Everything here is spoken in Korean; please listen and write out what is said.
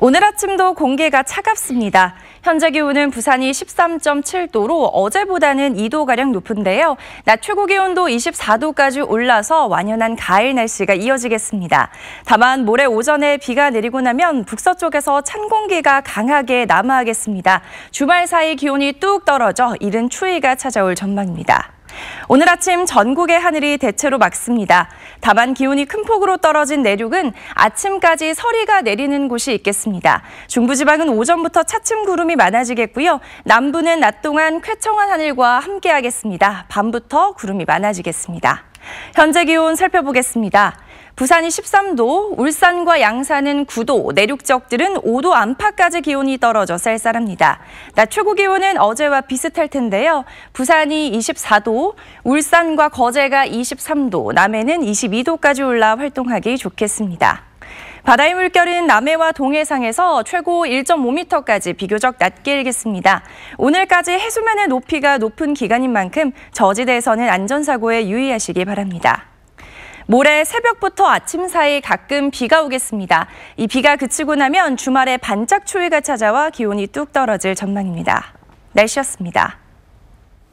오늘 아침도 공기가 차갑습니다. 현재 기온은 부산이 13.7도로 어제보다는 2도가량 높은데요. 낮 최고 기온도 24도까지 올라서 완연한 가을 날씨가 이어지겠습니다. 다만 모레 오전에 비가 내리고 나면 북서쪽에서 찬 공기가 강하게 남하하겠습니다. 주말 사이 기온이 뚝 떨어져 이른 추위가 찾아올 전망입니다. 오늘 아침 전국의 하늘이 대체로 맑습니다. 다만 기온이 큰 폭으로 떨어진 내륙은 아침까지 서리가 내리는 곳이 있겠습니다. 중부지방은 오전부터 차츰 구름이 많아지겠고요. 남부는 낮 동안 쾌청한 하늘과 함께하겠습니다. 밤부터 구름이 많아지겠습니다. 현재 기온 살펴보겠습니다. 부산이 13도, 울산과 양산은 9도, 내륙 지역들은 5도 안팎까지 기온이 떨어져 쌀쌀합니다. 낮 최고 기온은 어제와 비슷할 텐데요. 부산이 24도, 울산과 거제가 23도, 남해는 22도까지 올라 활동하기 좋겠습니다. 바다의 물결은 남해와 동해상에서 최고 1.5m까지 비교적 낮게 일겠습니다. 오늘까지 해수면의 높이가 높은 기간인 만큼 저지대에서는 안전사고에 유의하시기 바랍니다. 모레 새벽부터 아침 사이 가끔 비가 오겠습니다. 이 비가 그치고 나면 주말에 반짝 추위가 찾아와 기온이 뚝 떨어질 전망입니다. 날씨였습니다.